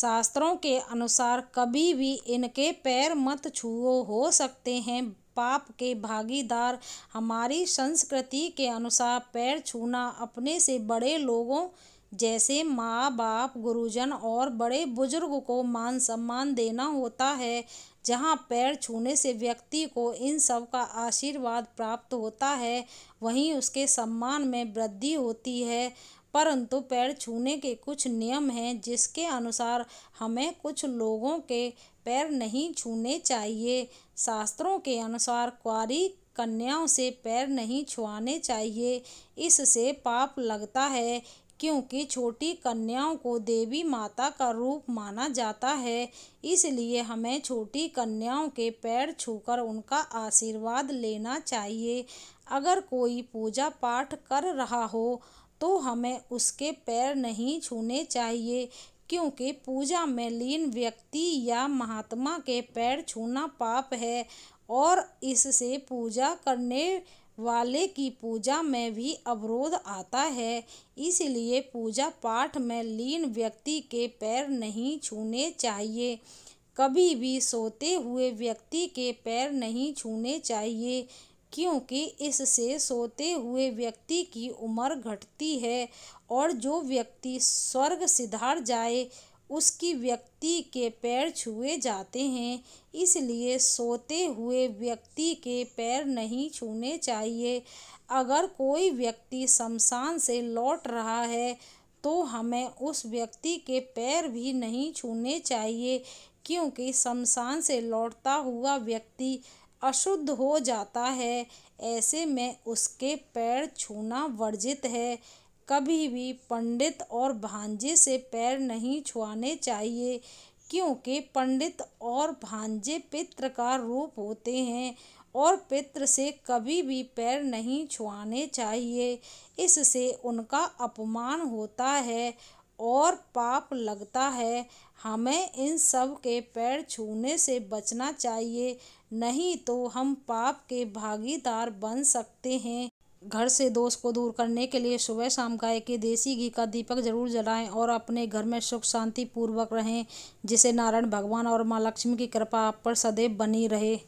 शास्त्रों के अनुसार कभी भी इनके पैर मत छुओ हो सकते हैं पाप के भागीदार हमारी संस्कृति के अनुसार पैर छूना अपने से बड़े लोगों जैसे माँ बाप गुरुजन और बड़े बुजुर्ग को मान सम्मान देना होता है जहाँ पैर छूने से व्यक्ति को इन सब का आशीर्वाद प्राप्त होता है वहीं उसके सम्मान में वृद्धि होती है परंतु पैर छूने के कुछ नियम हैं जिसके अनुसार हमें कुछ लोगों के पैर नहीं छूने चाहिए शास्त्रों के अनुसार क्वारी कन्याओं से पैर नहीं छुआने चाहिए इससे पाप लगता है क्योंकि छोटी कन्याओं को देवी माता का रूप माना जाता है इसलिए हमें छोटी कन्याओं के पैर छूकर उनका आशीर्वाद लेना चाहिए अगर कोई पूजा पाठ कर रहा हो तो हमें उसके पैर नहीं छूने चाहिए क्योंकि पूजा में लीन व्यक्ति या महात्मा के पैर छूना पाप है और इससे पूजा करने वाले की पूजा में भी अवरोध आता है इसलिए पूजा पाठ में लीन व्यक्ति के पैर नहीं छूने चाहिए कभी भी सोते हुए व्यक्ति के पैर नहीं छूने चाहिए क्योंकि इससे सोते हुए व्यक्ति की उम्र घटती है और जो व्यक्ति स्वर्ग सिधार जाए उसकी व्यक्ति के पैर छुए जाते हैं इसलिए सोते हुए व्यक्ति के पैर नहीं छूने चाहिए अगर कोई व्यक्ति शमशान से लौट रहा है तो हमें उस व्यक्ति के पैर भी नहीं छूने चाहिए क्योंकि शमशान से लौटता हुआ व्यक्ति अशुद्ध हो जाता है ऐसे में उसके पैर छूना वर्जित है कभी भी पंडित और भांजे से पैर नहीं छुआने चाहिए क्योंकि पंडित और भांजे पित्र का रूप होते हैं और पित्र से कभी भी पैर नहीं छुआने चाहिए इससे उनका अपमान होता है और पाप लगता है हमें इन सब के पैर छूने से बचना चाहिए नहीं तो हम पाप के भागीदार बन सकते हैं घर से दोष को दूर करने के लिए सुबह शाम गाय के देसी घी का दीपक जरूर जलाएं और अपने घर में सुख शांति पूर्वक रहें जिसे नारायण भगवान और माँ लक्ष्मी की कृपा आप पर सदैव बनी रहे